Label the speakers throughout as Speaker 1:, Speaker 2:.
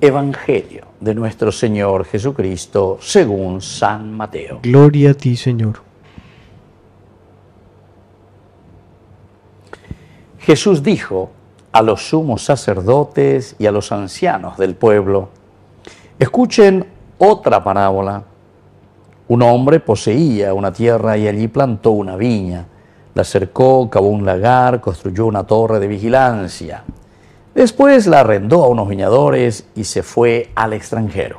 Speaker 1: Evangelio de nuestro Señor Jesucristo según San Mateo. Gloria a ti, Señor. Jesús dijo a los sumos sacerdotes y a los ancianos del pueblo, escuchen otra parábola. Un hombre poseía una tierra y allí plantó una viña, la cercó, cavó un lagar, construyó una torre de vigilancia Después la arrendó a unos viñadores y se fue al extranjero.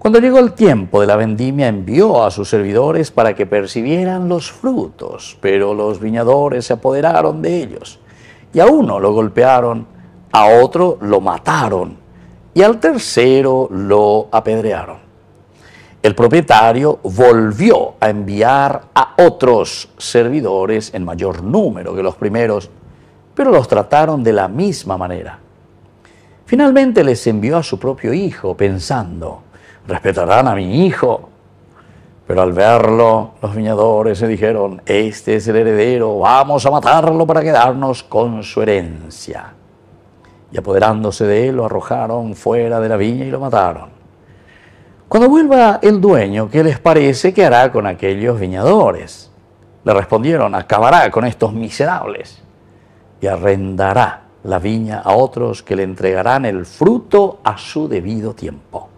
Speaker 1: Cuando llegó el tiempo de la vendimia envió a sus servidores para que percibieran los frutos, pero los viñadores se apoderaron de ellos. Y a uno lo golpearon, a otro lo mataron y al tercero lo apedrearon. El propietario volvió a enviar a otros servidores en mayor número que los primeros pero los trataron de la misma manera. Finalmente les envió a su propio hijo, pensando, respetarán a mi hijo. Pero al verlo, los viñadores se dijeron, este es el heredero, vamos a matarlo para quedarnos con su herencia. Y apoderándose de él, lo arrojaron fuera de la viña y lo mataron. Cuando vuelva el dueño, ¿qué les parece que hará con aquellos viñadores? Le respondieron, acabará con estos miserables y arrendará la viña a otros que le entregarán el fruto a su debido tiempo.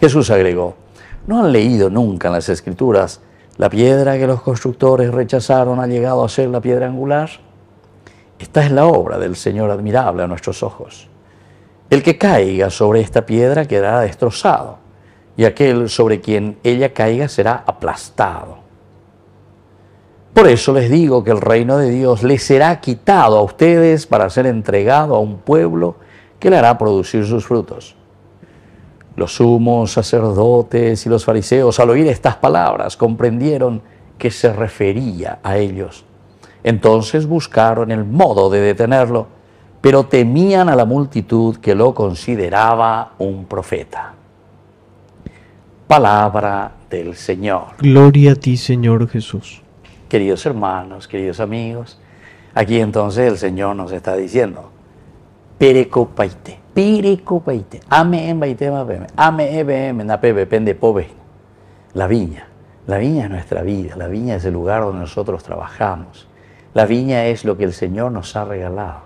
Speaker 1: Jesús agregó, ¿no han leído nunca en las escrituras la piedra que los constructores rechazaron ha llegado a ser la piedra angular? Esta es la obra del Señor admirable a nuestros ojos. El que caiga sobre esta piedra quedará destrozado, y aquel sobre quien ella caiga será aplastado. Por eso les digo que el reino de Dios les será quitado a ustedes para ser entregado a un pueblo que le hará producir sus frutos. Los sumos sacerdotes y los fariseos al oír estas palabras comprendieron que se refería a ellos. Entonces buscaron el modo de detenerlo, pero temían a la multitud que lo consideraba un profeta. Palabra del Señor. Gloria a ti, Señor Jesús queridos hermanos, queridos amigos, aquí entonces el Señor nos está diciendo, perecopaite, perecopaite, ame en baite ame la viña. La viña es nuestra vida, la viña es el lugar donde nosotros trabajamos. La viña es lo que el Señor nos ha regalado.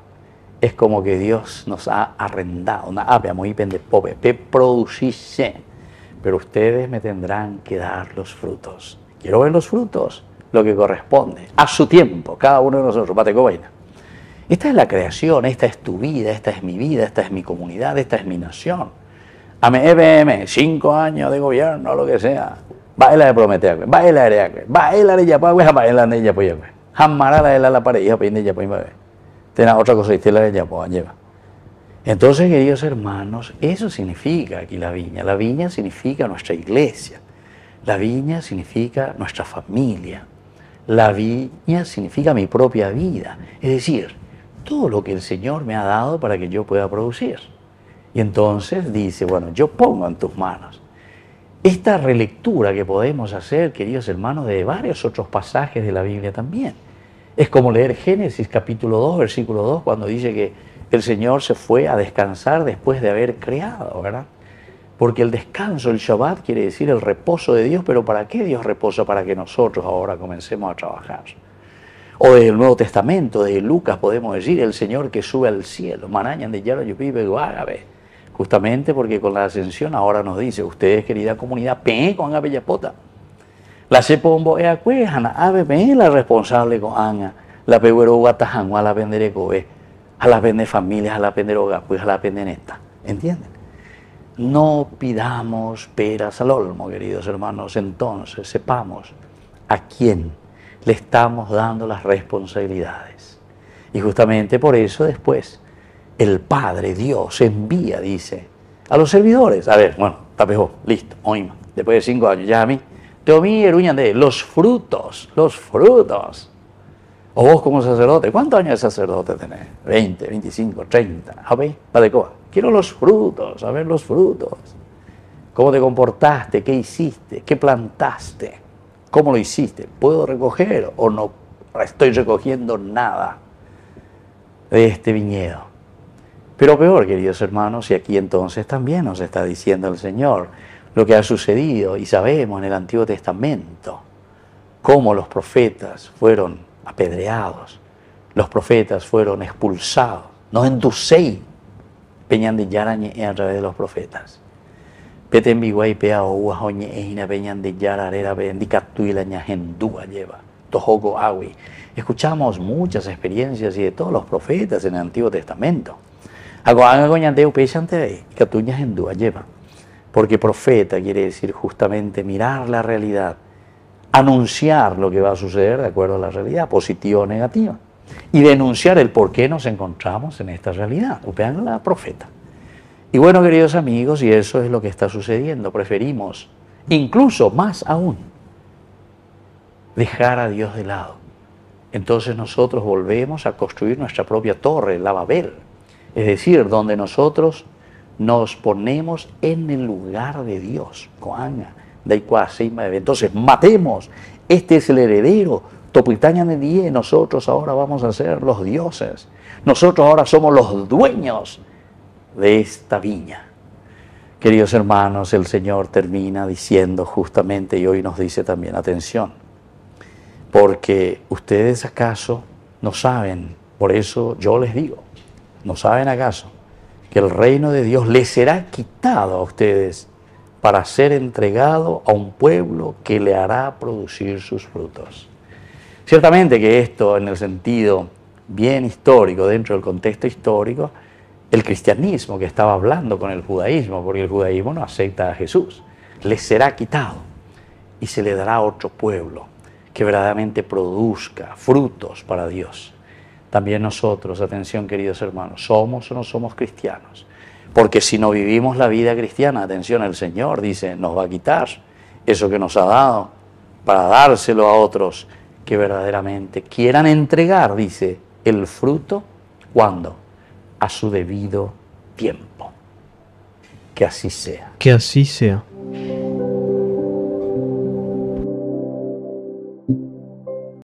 Speaker 1: Es como que Dios nos ha arrendado. Una e, muy pe producirse. Pero ustedes me tendrán que dar los frutos. Quiero ver los frutos lo que corresponde, a su tiempo, cada uno de nosotros, pate Esta es la creación, esta es tu vida, esta es mi vida, esta es mi comunidad, esta es mi nación. EBM, cinco años de gobierno, lo que sea. Baila de Prometeacue, baila de Areacue, baila de Yapagüe, baila de Jamara la de la pareja, peine de bebé. Tena otra cosa, la de pues lleva. Entonces, queridos hermanos, eso significa aquí la viña. La viña significa nuestra iglesia. La viña significa nuestra familia. La viña significa mi propia vida, es decir, todo lo que el Señor me ha dado para que yo pueda producir. Y entonces dice, bueno, yo pongo en tus manos. Esta relectura que podemos hacer, queridos hermanos, de varios otros pasajes de la Biblia también. Es como leer Génesis capítulo 2, versículo 2, cuando dice que el Señor se fue a descansar después de haber creado, ¿verdad? Porque el descanso, el Shabbat, quiere decir el reposo de Dios, pero ¿para qué Dios reposa? Para que nosotros ahora comencemos a trabajar. O desde el Nuevo Testamento, de Lucas podemos decir, el Señor que sube al cielo, marañan de Yaro Yupibe Árabe. Justamente porque con la ascensión ahora nos dice, ustedes, querida comunidad, pe con pota La sepombo es pues, acuejana, ave la responsable con Ana, la peguero a la cobe, a la vende familias, a la penderoga pues a la pendereta. neta. ¿Entiendes? No pidamos peras al olmo, queridos hermanos. Entonces, sepamos a quién le estamos dando las responsabilidades. Y justamente por eso después el Padre Dios envía, dice, a los servidores. A ver, bueno, tapejó, listo, oima. Después de cinco años, ya a mí. el eruñan de los frutos, los frutos o vos como sacerdote, ¿cuántos años de sacerdote tenés? 20, 25, 30. A ver, Padecoa, quiero los frutos, a ver los frutos. ¿Cómo te comportaste? ¿Qué hiciste? ¿Qué plantaste? ¿Cómo lo hiciste? ¿Puedo recoger o no estoy recogiendo nada de este viñedo? Pero peor, queridos hermanos, y aquí entonces también nos está diciendo el Señor lo que ha sucedido y sabemos en el Antiguo Testamento, cómo los profetas fueron apedreados, los profetas fueron expulsados. No endusei peñan de yarañe a través de los profetas. lleva. Escuchamos muchas experiencias y de todos los profetas en el Antiguo Testamento. lleva. Porque profeta quiere decir justamente mirar la realidad anunciar lo que va a suceder de acuerdo a la realidad, positiva o negativa, y denunciar el por qué nos encontramos en esta realidad. vean la profeta. Y bueno, queridos amigos, y eso es lo que está sucediendo, preferimos, incluso más aún, dejar a Dios de lado. Entonces nosotros volvemos a construir nuestra propia torre, la Babel, es decir, donde nosotros nos ponemos en el lugar de Dios, Coanga entonces, matemos. Este es el heredero. Topitaña de 10, nosotros ahora vamos a ser los dioses. Nosotros ahora somos los dueños de esta viña. Queridos hermanos, el Señor termina diciendo justamente, y hoy nos dice también, atención, porque ustedes acaso no saben, por eso yo les digo, no saben acaso, que el reino de Dios les será quitado a ustedes para ser entregado a un pueblo que le hará producir sus frutos. Ciertamente que esto, en el sentido bien histórico, dentro del contexto histórico, el cristianismo que estaba hablando con el judaísmo, porque el judaísmo no acepta a Jesús, le será quitado y se le dará a otro pueblo que verdaderamente produzca frutos para Dios. También nosotros, atención queridos hermanos, somos o no somos cristianos. Porque si no vivimos la vida cristiana, atención, el Señor dice, nos va a quitar eso que nos ha dado para dárselo a otros que verdaderamente quieran entregar, dice, el fruto, cuando A su debido tiempo. Que así sea. Que así sea.